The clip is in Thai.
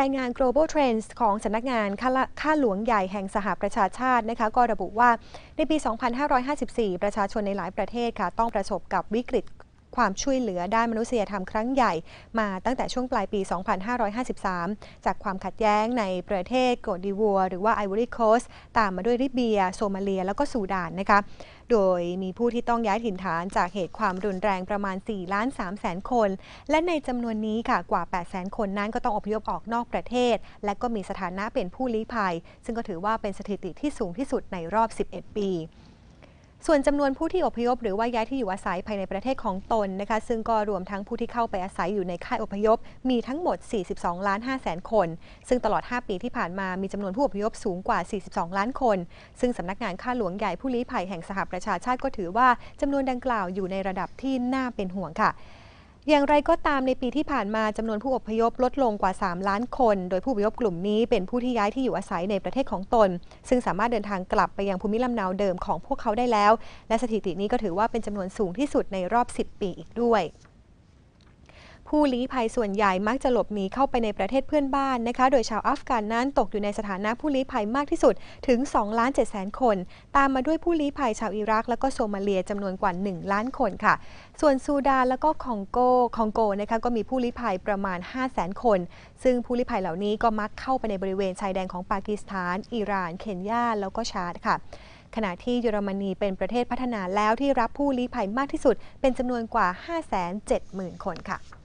รายงาน global trends ของสำนักงานค่าหลวงใหญ่แห่งสหประชาชาตินะคะ ก็ระบุว่าในปี 2554 ประชาชนในหลายประเทศค่ะต้องประสบกับวิกฤตความช่วยเหลือด้านมนุษยธรรมครั้งใหญ่มาตั้งแต่ช่วงปลายปี 2553 จากความขัดแย้งในประเทศโกดิวัวหรือว่าไอวอรี่โคสตามมาด้วยริเบีย โซมาเลีย แล้วก็สูดานนะคะโดยมีผู้ที่ต้องย้ายถิ่นฐานจากเหตุความรุนแรงประมาณ4ล้าน3แสนคน และในจำนวนนี้ค่ะกว่า8แสนคนนั้นก็ต้องอพยพออกนอกประเทศ และก็มีสถานะเป็นผู้ลี้ภัย ซึ่งก็ถือว่าเป็นสถิติที่สูงที่สุดในรอบ 11 ปีส่วนจำนวนผู้ที่อพยพหรือว่าย้ายที่อยู่อาศัยภายในประเทศของตนนะคะ ซึ่งก็รวมทั้งผู้ที่เข้าไปอาศัยอยู่ในค่ายอพยพมีทั้งหมด 42ล้าน5แสนคน ซึ่งตลอด 5 ปีที่ผ่านมามีจำนวนผู้อพยพสูงกว่า 42 ล้านคน ซึ่งสำนักงานข้าหลวงใหญ่ผู้ลี้ภัยแห่งสหประชาชาติก็ถือว่าจำนวนดังกล่าวอยู่ในระดับที่น่าเป็นห่วงค่ะอย่างไรก็ตามในปีที่ผ่านมา จำนวนผู้อพยพลดลงกว่า 3 ล้านคน โดยผู้อพยพกลุ่มนี้เป็นผู้ที่ย้ายที่อยู่อาศัยในประเทศของตน ซึ่งสามารถเดินทางกลับไปยังภูมิลำเนาเดิมของพวกเขาได้แล้วและสถิตินี้ก็ถือว่าเป็นจำนวนสูงที่สุดในรอบ 10 ปีอีกด้วยผู้ลี้ภัยส่วนใหญ่มักจะหลบหนีเข้าไปในประเทศเพื่อนบ้านนะคะ โดยชาวอัฟกานนั้นตกอยู่ในสถานะผู้ลี้ภัยมากที่สุดถึง2ล้าน7แสนคน ตามมาด้วยผู้ลี้ภัยชาวอิรัก และก็โซมาเลียจำนวนกว่า1ล้านคนค่ะ ส่วนซูดานและก็คองโก คองโกนะคะก็มีผู้ลี้ภัยประมาณ 5 0 0แสนคน ซึ่งผู้ลี้ภัยเหล่านี้ก็มักเข้าไปในบริเวณชายแดนของปากีสถาน อิหร่านเคนยาแล้วก็ชาดค่ะ ขณะที่เยอรมนีเป็นประเทศพัฒนาแล้วที่รับผู้ลี้ภัยมากที่สุด เป็นจำนวนกว่า570,000คนค่ะ